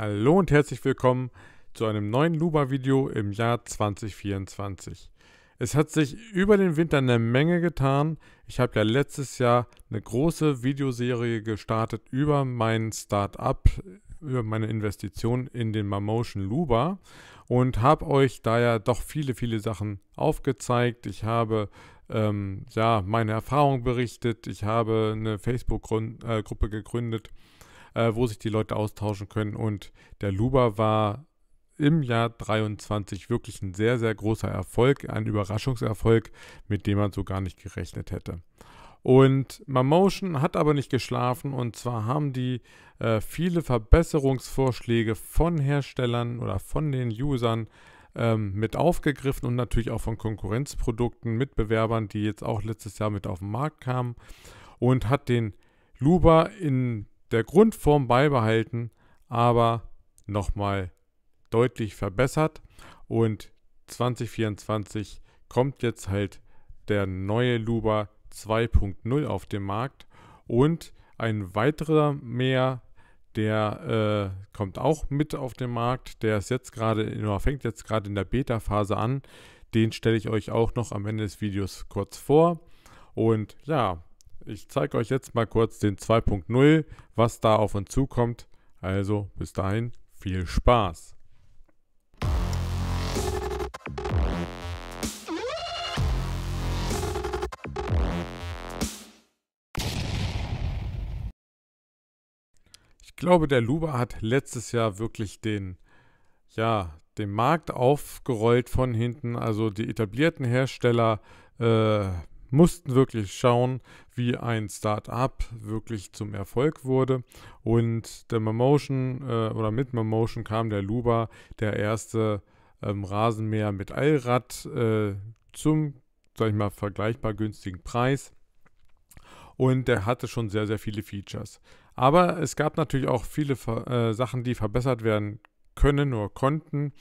Hallo und herzlich willkommen zu einem neuen Luba-Video im Jahr 2024. Es hat sich über den Winter eine Menge getan. Ich habe ja letztes Jahr eine große Videoserie gestartet über mein Startup, über meine Investition in den Mamotion Luba und habe euch da ja doch viele, viele Sachen aufgezeigt. Ich habe ähm, ja meine Erfahrung berichtet. Ich habe eine Facebook-Gruppe äh, gegründet äh, wo sich die Leute austauschen können. Und der Luba war im Jahr 23 wirklich ein sehr, sehr großer Erfolg, ein Überraschungserfolg, mit dem man so gar nicht gerechnet hätte. Und Mamotion hat aber nicht geschlafen und zwar haben die äh, viele Verbesserungsvorschläge von Herstellern oder von den Usern ähm, mit aufgegriffen und natürlich auch von Konkurrenzprodukten, Mitbewerbern, die jetzt auch letztes Jahr mit auf den Markt kamen und hat den Luba in der Grundform beibehalten, aber nochmal deutlich verbessert. Und 2024 kommt jetzt halt der neue Luba 2.0 auf den Markt und ein weiterer mehr, der äh, kommt auch mit auf den Markt. Der ist jetzt gerade, fängt jetzt gerade in der Beta-Phase an. Den stelle ich euch auch noch am Ende des Videos kurz vor. Und ja, ich zeige euch jetzt mal kurz den 2.0, was da auf uns zukommt. Also bis dahin viel Spaß. Ich glaube, der Luba hat letztes Jahr wirklich den, ja, den Markt aufgerollt von hinten. Also die etablierten Hersteller äh, mussten wirklich schauen, wie ein Start-up wirklich zum Erfolg wurde. Und der Momotion äh, oder mit Momotion kam der Luba, der erste ähm, Rasenmäher mit Allrad äh, zum, sag ich mal, vergleichbar günstigen Preis. Und der hatte schon sehr, sehr viele Features. Aber es gab natürlich auch viele äh, Sachen, die verbessert werden können oder konnten.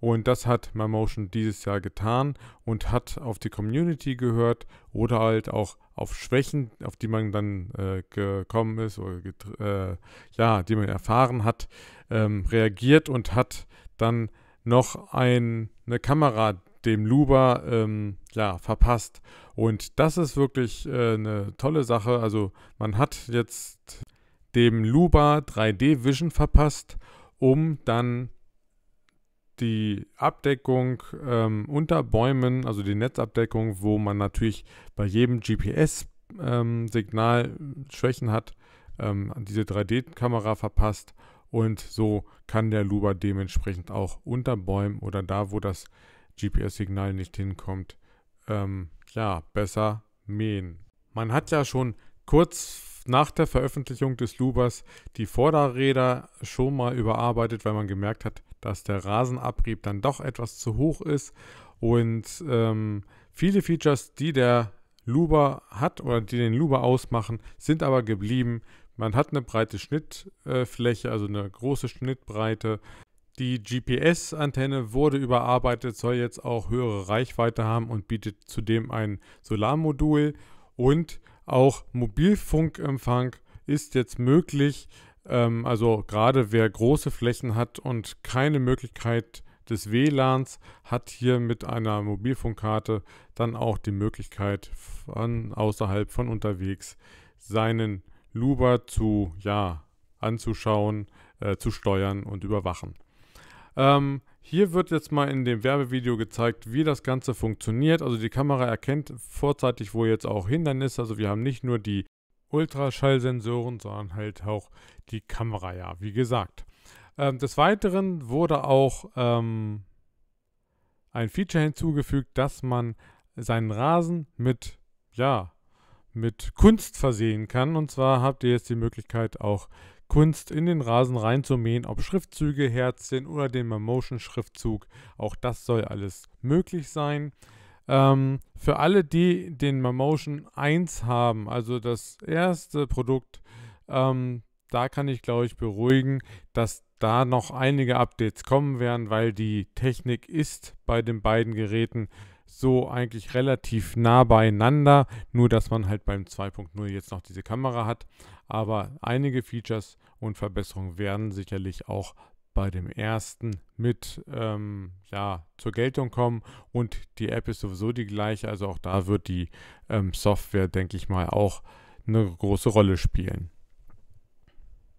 Und das hat MyMotion dieses Jahr getan und hat auf die Community gehört oder halt auch auf Schwächen, auf die man dann äh, gekommen ist oder äh, ja, die man erfahren hat, ähm, reagiert und hat dann noch ein, eine Kamera dem Luba ähm, ja, verpasst. Und das ist wirklich äh, eine tolle Sache. Also man hat jetzt dem Luba 3D Vision verpasst um dann die Abdeckung ähm, unter Bäumen, also die Netzabdeckung, wo man natürlich bei jedem GPS-Signal ähm, äh, Schwächen hat, ähm, diese 3D-Kamera verpasst und so kann der Luba dementsprechend auch unter Bäumen oder da, wo das GPS-Signal nicht hinkommt, ähm, ja, besser mähen. Man hat ja schon kurz nach der Veröffentlichung des Lubers die Vorderräder schon mal überarbeitet, weil man gemerkt hat, dass der Rasenabrieb dann doch etwas zu hoch ist und ähm, viele Features, die der Luber hat oder die den Luber ausmachen, sind aber geblieben. Man hat eine breite Schnittfläche, also eine große Schnittbreite. Die GPS-Antenne wurde überarbeitet, soll jetzt auch höhere Reichweite haben und bietet zudem ein Solarmodul. Und auch Mobilfunkempfang ist jetzt möglich. Ähm, also gerade wer große Flächen hat und keine Möglichkeit des WLANs, hat hier mit einer Mobilfunkkarte dann auch die Möglichkeit von außerhalb von unterwegs seinen Luber zu ja anzuschauen, äh, zu steuern und überwachen. Ähm, hier wird jetzt mal in dem Werbevideo gezeigt, wie das Ganze funktioniert. Also die Kamera erkennt vorzeitig, wo jetzt auch Hindernis. Also wir haben nicht nur die Ultraschallsensoren, sondern halt auch die Kamera, ja, wie gesagt. Ähm, des Weiteren wurde auch ähm, ein Feature hinzugefügt, dass man seinen Rasen mit, ja, mit Kunst versehen kann. Und zwar habt ihr jetzt die Möglichkeit auch Kunst in den Rasen reinzumähen, ob Schriftzüge, Herzchen oder den Mamotion-Schriftzug. Auch das soll alles möglich sein. Ähm, für alle, die den Mamotion 1 haben, also das erste Produkt, ähm, da kann ich glaube ich beruhigen, dass da noch einige Updates kommen werden, weil die Technik ist bei den beiden Geräten so eigentlich relativ nah beieinander, nur dass man halt beim 2.0 jetzt noch diese Kamera hat. Aber einige Features und Verbesserungen werden sicherlich auch bei dem ersten mit ähm, ja, zur Geltung kommen und die App ist sowieso die gleiche, also auch da wird die ähm, Software, denke ich mal, auch eine große Rolle spielen.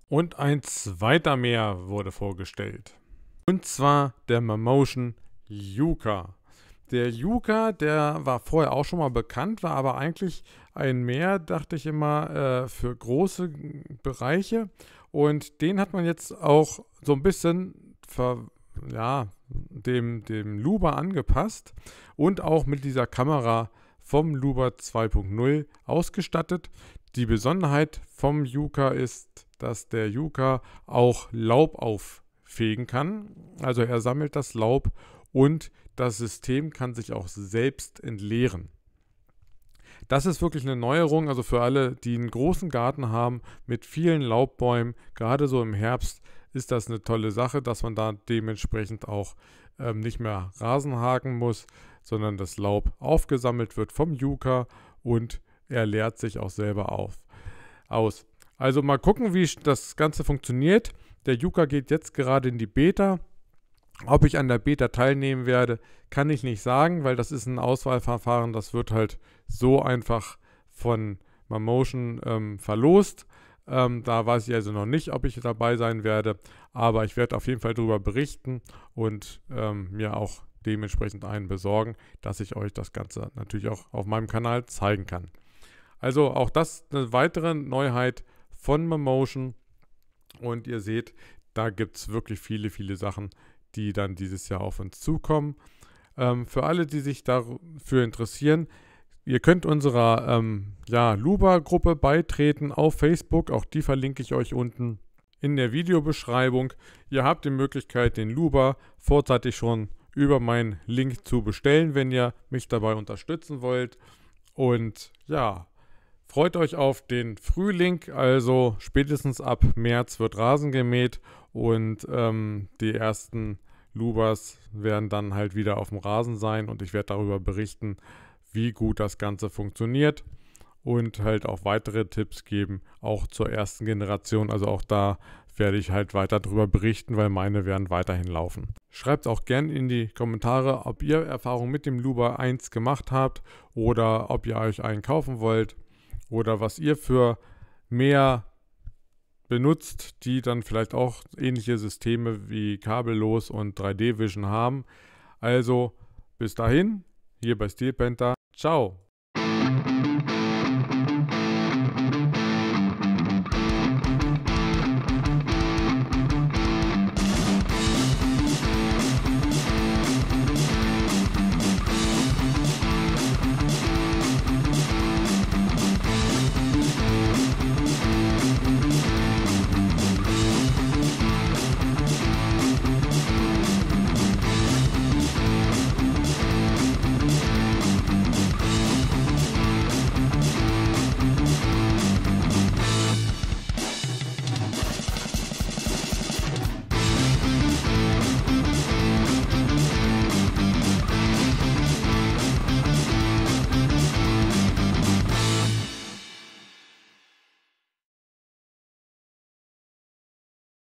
Und ein zweiter mehr wurde vorgestellt. Und zwar der Mamotion Yuka. Der Juka, der war vorher auch schon mal bekannt, war aber eigentlich ein Meer, dachte ich immer, äh, für große Bereiche. Und den hat man jetzt auch so ein bisschen ver, ja, dem, dem Luba angepasst und auch mit dieser Kamera vom Luba 2.0 ausgestattet. Die Besonderheit vom Juka ist, dass der Juka auch Laub auffegen kann. Also er sammelt das Laub und das System kann sich auch selbst entleeren. Das ist wirklich eine Neuerung, also für alle, die einen großen Garten haben mit vielen Laubbäumen, gerade so im Herbst ist das eine tolle Sache, dass man da dementsprechend auch ähm, nicht mehr Rasen haken muss, sondern das Laub aufgesammelt wird vom Juka und er leert sich auch selber auf, aus. Also mal gucken, wie das Ganze funktioniert. Der Juka geht jetzt gerade in die Beta. Ob ich an der Beta teilnehmen werde, kann ich nicht sagen, weil das ist ein Auswahlverfahren, das wird halt so einfach von Mamotion ähm, verlost. Ähm, da weiß ich also noch nicht, ob ich dabei sein werde, aber ich werde auf jeden Fall darüber berichten und ähm, mir auch dementsprechend einen besorgen, dass ich euch das Ganze natürlich auch auf meinem Kanal zeigen kann. Also auch das eine weitere Neuheit von Mamotion und ihr seht, da gibt es wirklich viele, viele Sachen, die dann dieses Jahr auf uns zukommen. Ähm, für alle, die sich dafür interessieren, ihr könnt unserer ähm, ja, Luba-Gruppe beitreten auf Facebook. Auch die verlinke ich euch unten in der Videobeschreibung. Ihr habt die Möglichkeit, den Luba vorzeitig schon über meinen Link zu bestellen, wenn ihr mich dabei unterstützen wollt. Und ja, freut euch auf den Frühling. Also spätestens ab März wird Rasen gemäht und ähm, die ersten Lubas werden dann halt wieder auf dem Rasen sein und ich werde darüber berichten, wie gut das Ganze funktioniert und halt auch weitere Tipps geben, auch zur ersten Generation. Also auch da werde ich halt weiter darüber berichten, weil meine werden weiterhin laufen. Schreibt auch gerne in die Kommentare, ob ihr Erfahrungen mit dem Luba 1 gemacht habt oder ob ihr euch einen kaufen wollt oder was ihr für mehr benutzt, die dann vielleicht auch ähnliche Systeme wie kabellos und 3D Vision haben. Also bis dahin, hier bei Steel Panther. Ciao.